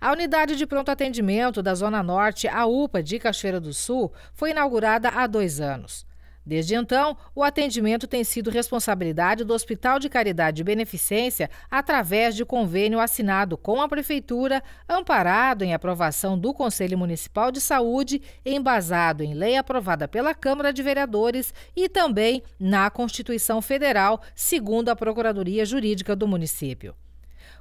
A unidade de pronto atendimento da Zona Norte, a UPA de Cachoeira do Sul, foi inaugurada há dois anos. Desde então, o atendimento tem sido responsabilidade do Hospital de Caridade e Beneficência através de convênio assinado com a Prefeitura, amparado em aprovação do Conselho Municipal de Saúde, embasado em lei aprovada pela Câmara de Vereadores e também na Constituição Federal, segundo a Procuradoria Jurídica do município.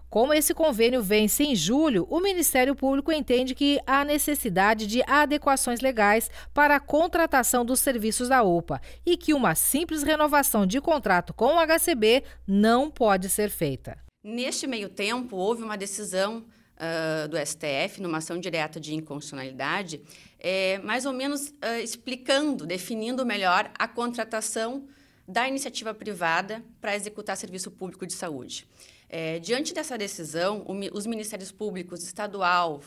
Como esse convênio vence em julho, o Ministério Público entende que há necessidade de adequações legais para a contratação dos serviços da OPA e que uma simples renovação de contrato com o HCB não pode ser feita. Neste meio tempo, houve uma decisão uh, do STF, numa ação direta de inconstitucionalidade, é, mais ou menos uh, explicando, definindo melhor a contratação da iniciativa privada para executar serviço público de saúde. É, diante dessa decisão, o, os ministérios públicos, estadual,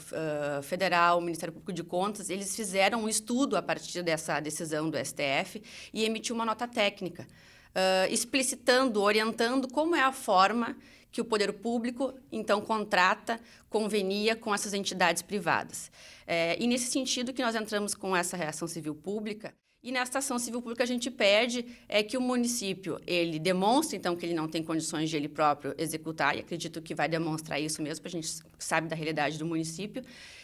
uh, federal, Ministério Público de Contas, eles fizeram um estudo a partir dessa decisão do STF e emitiu uma nota técnica, uh, explicitando, orientando como é a forma que o poder público então contrata, convenia com essas entidades privadas. É, e nesse sentido que nós entramos com essa reação civil pública, e na estação civil pública a gente pede é que o município ele demonstre então que ele não tem condições de ele próprio executar e acredito que vai demonstrar isso mesmo, a gente sabe da realidade do município.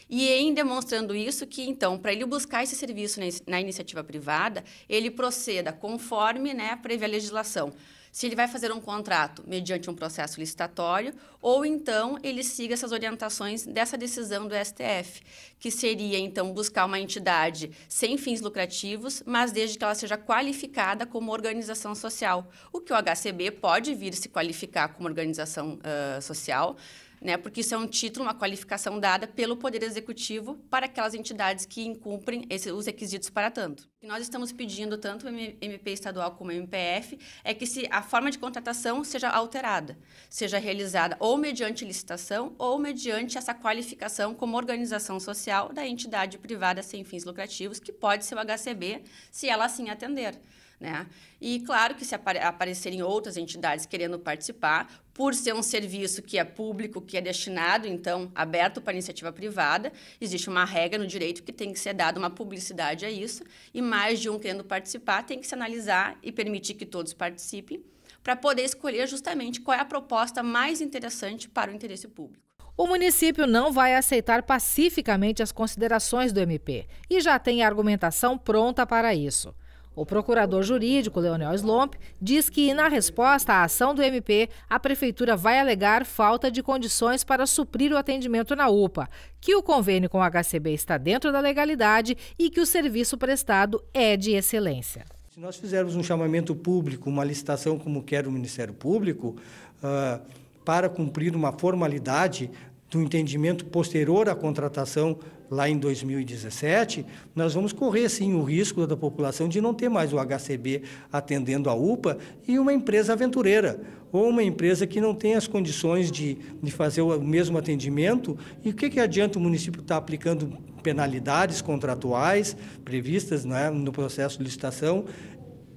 E em demonstrando isso que então para ele buscar esse serviço na iniciativa privada, ele proceda conforme, né, prevê a legislação se ele vai fazer um contrato mediante um processo licitatório ou então ele siga essas orientações dessa decisão do STF, que seria então buscar uma entidade sem fins lucrativos, mas desde que ela seja qualificada como organização social, o que o HCB pode vir se qualificar como organização uh, social né? Porque isso é um título, uma qualificação dada pelo Poder Executivo para aquelas entidades que incumprem esse, os requisitos para tanto. O que nós estamos pedindo, tanto o MP estadual como o MPF, é que se a forma de contratação seja alterada, seja realizada ou mediante licitação ou mediante essa qualificação como organização social da entidade privada sem fins lucrativos, que pode ser o HCB, se ela assim atender. Né? E claro que se apare aparecerem outras entidades querendo participar, por ser um serviço que é público, que é destinado, então, aberto para iniciativa privada, existe uma regra no direito que tem que ser dada uma publicidade a isso, e mais de um querendo participar tem que se analisar e permitir que todos participem, para poder escolher justamente qual é a proposta mais interessante para o interesse público. O município não vai aceitar pacificamente as considerações do MP e já tem argumentação pronta para isso. O procurador jurídico, Leonel Slomp, diz que, na resposta à ação do MP, a Prefeitura vai alegar falta de condições para suprir o atendimento na UPA, que o convênio com o HCB está dentro da legalidade e que o serviço prestado é de excelência. Se nós fizermos um chamamento público, uma licitação como quer o Ministério Público, uh, para cumprir uma formalidade, do entendimento posterior à contratação lá em 2017, nós vamos correr sim o risco da população de não ter mais o HCB atendendo a UPA e uma empresa aventureira, ou uma empresa que não tem as condições de, de fazer o mesmo atendimento. E o que, que adianta o município estar tá aplicando penalidades contratuais previstas né, no processo de licitação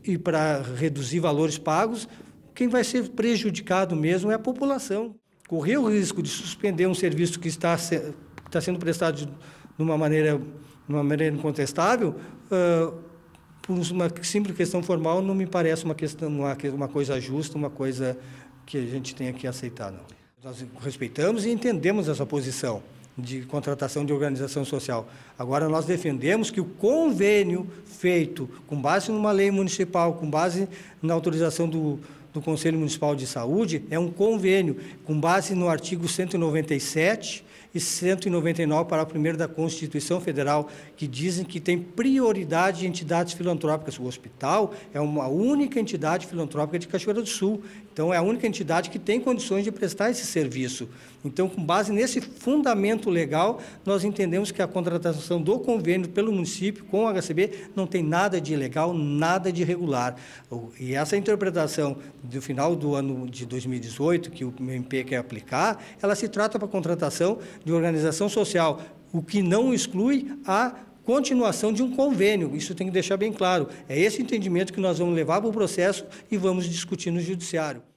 e para reduzir valores pagos? Quem vai ser prejudicado mesmo é a população correr o risco de suspender um serviço que está, se, que está sendo prestado de, uma maneira, uma maneira incontestável, uh, por uma simples questão formal, não me parece uma questão, uma, uma coisa justa, uma coisa que a gente tenha que aceitar, não. Nós respeitamos e entendemos essa posição de contratação de organização social. Agora, nós defendemos que o convênio feito com base numa lei municipal, com base na autorização do, do Conselho Municipal de Saúde é um convênio com base no artigo 197 e 199, para o primeiro da Constituição Federal, que dizem que tem prioridade de entidades filantrópicas. O hospital é uma única entidade filantrópica de Cachoeira do Sul, então é a única entidade que tem condições de prestar esse serviço. Então, com base nesse fundamento legal, nós entendemos que a contratação do convênio pelo município com o HCB não tem nada de ilegal, nada de irregular. E essa interpretação do final do ano de 2018, que o MP quer aplicar, ela se trata para a contratação de organização social, o que não exclui a continuação de um convênio. Isso tem que deixar bem claro. É esse entendimento que nós vamos levar para o processo e vamos discutir no judiciário.